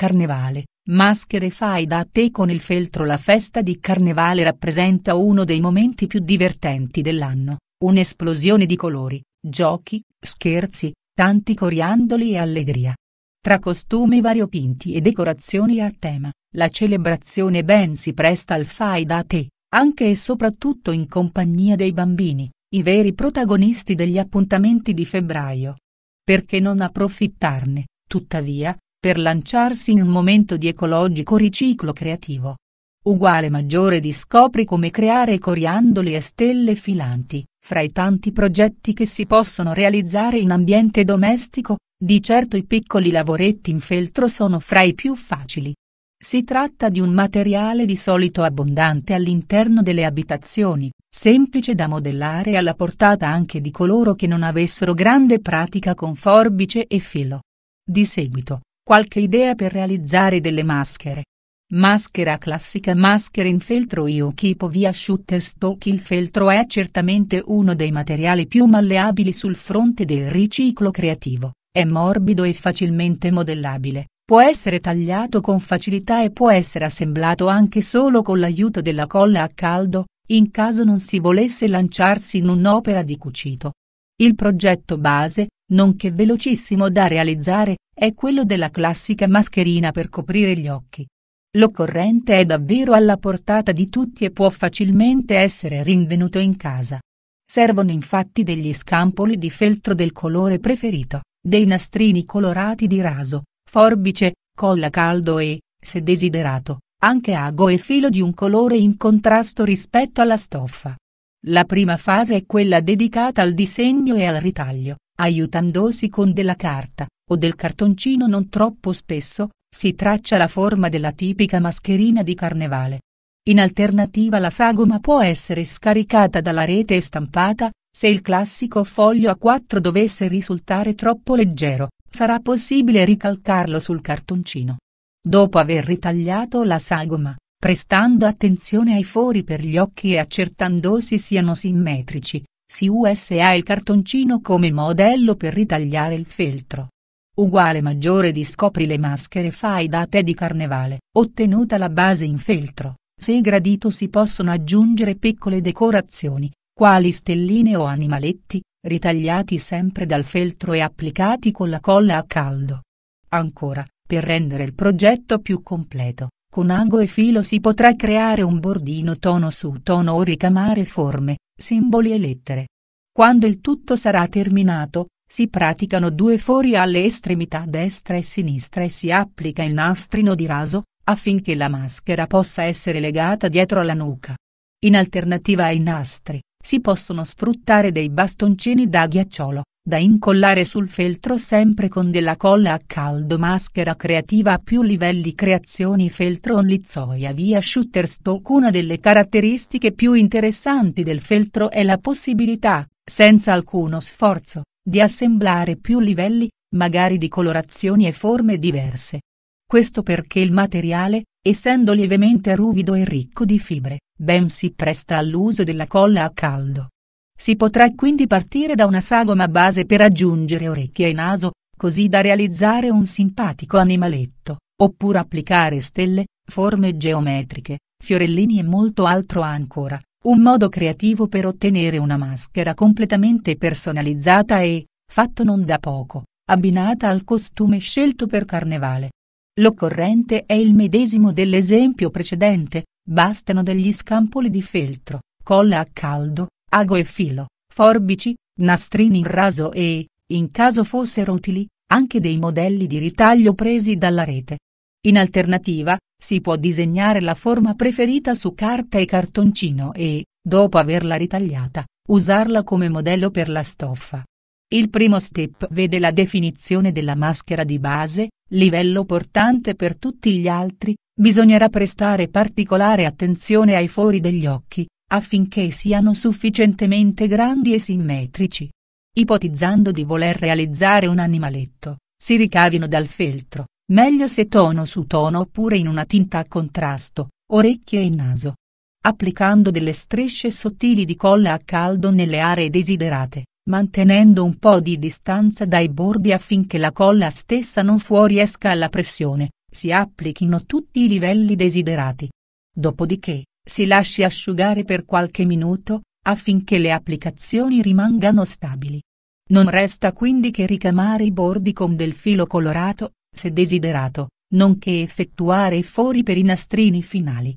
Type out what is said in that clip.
Carnevale, maschere fai da te con il feltro La festa di Carnevale rappresenta uno dei momenti più divertenti dell'anno, un'esplosione di colori, giochi, scherzi, tanti coriandoli e allegria. Tra costumi variopinti e decorazioni a tema, la celebrazione ben si presta al fai da te, anche e soprattutto in compagnia dei bambini, i veri protagonisti degli appuntamenti di febbraio. Perché non approfittarne, tuttavia, per lanciarsi in un momento di ecologico riciclo creativo. Uguale maggiore di scopri come creare coriandoli e stelle filanti, fra i tanti progetti che si possono realizzare in ambiente domestico, di certo i piccoli lavoretti in feltro sono fra i più facili. Si tratta di un materiale di solito abbondante all'interno delle abitazioni, semplice da modellare e alla portata anche di coloro che non avessero grande pratica con forbice e filo. Di seguito, qualche idea per realizzare delle maschere. Maschera classica Maschera in feltro Yukipo via Shutterstock Il feltro è certamente uno dei materiali più malleabili sul fronte del riciclo creativo, è morbido e facilmente modellabile, può essere tagliato con facilità e può essere assemblato anche solo con l'aiuto della colla a caldo, in caso non si volesse lanciarsi in un'opera di cucito. Il progetto base, nonché velocissimo da realizzare, è quello della classica mascherina per coprire gli occhi. L'occorrente è davvero alla portata di tutti e può facilmente essere rinvenuto in casa. Servono infatti degli scampoli di feltro del colore preferito, dei nastrini colorati di raso, forbice, colla caldo e, se desiderato, anche ago e filo di un colore in contrasto rispetto alla stoffa. La prima fase è quella dedicata al disegno e al ritaglio, Aiutandosi con della carta o del cartoncino non troppo spesso, si traccia la forma della tipica mascherina di carnevale. In alternativa la sagoma può essere scaricata dalla rete e stampata, se il classico foglio A4 dovesse risultare troppo leggero, sarà possibile ricalcarlo sul cartoncino. Dopo aver ritagliato la sagoma, prestando attenzione ai fori per gli occhi e accertandosi siano simmetrici, si usa il cartoncino come modello per ritagliare il feltro. Uguale maggiore di scopri le maschere fai da te di carnevale, ottenuta la base in feltro, se gradito si possono aggiungere piccole decorazioni, quali stelline o animaletti, ritagliati sempre dal feltro e applicati con la colla a caldo. Ancora, per rendere il progetto più completo, con ago e filo si potrà creare un bordino tono su tono o ricamare forme, simboli e lettere. Quando il tutto sarà terminato, si praticano due fori alle estremità destra e sinistra e si applica il nastrino di raso, affinché la maschera possa essere legata dietro alla nuca. In alternativa ai nastri, si possono sfruttare dei bastoncini da ghiacciolo da incollare sul feltro sempre con della colla a caldo maschera creativa a più livelli creazioni feltro on Lizzoia via Shutterstock una delle caratteristiche più interessanti del feltro è la possibilità, senza alcuno sforzo, di assemblare più livelli, magari di colorazioni e forme diverse. Questo perché il materiale, essendo lievemente ruvido e ricco di fibre, ben si presta all'uso della colla a caldo si potrà quindi partire da una sagoma base per aggiungere orecchie e naso, così da realizzare un simpatico animaletto, oppure applicare stelle, forme geometriche, fiorellini e molto altro ancora, un modo creativo per ottenere una maschera completamente personalizzata e, fatto non da poco, abbinata al costume scelto per carnevale. L'occorrente è il medesimo dell'esempio precedente, bastano degli scampoli di feltro, colla a caldo, ago e filo, forbici, nastrini in raso e, in caso fossero utili, anche dei modelli di ritaglio presi dalla rete. In alternativa, si può disegnare la forma preferita su carta e cartoncino e, dopo averla ritagliata, usarla come modello per la stoffa. Il primo step vede la definizione della maschera di base, livello portante per tutti gli altri, bisognerà prestare particolare attenzione ai fori degli occhi, affinché siano sufficientemente grandi e simmetrici. Ipotizzando di voler realizzare un animaletto, si ricavino dal feltro, meglio se tono su tono oppure in una tinta a contrasto, orecchie e naso. Applicando delle strisce sottili di colla a caldo nelle aree desiderate, mantenendo un po' di distanza dai bordi affinché la colla stessa non fuoriesca alla pressione, si applichino tutti i livelli desiderati. Dopodiché, si lasci asciugare per qualche minuto, affinché le applicazioni rimangano stabili. Non resta quindi che ricamare i bordi con del filo colorato, se desiderato, nonché effettuare i fori per i nastrini finali.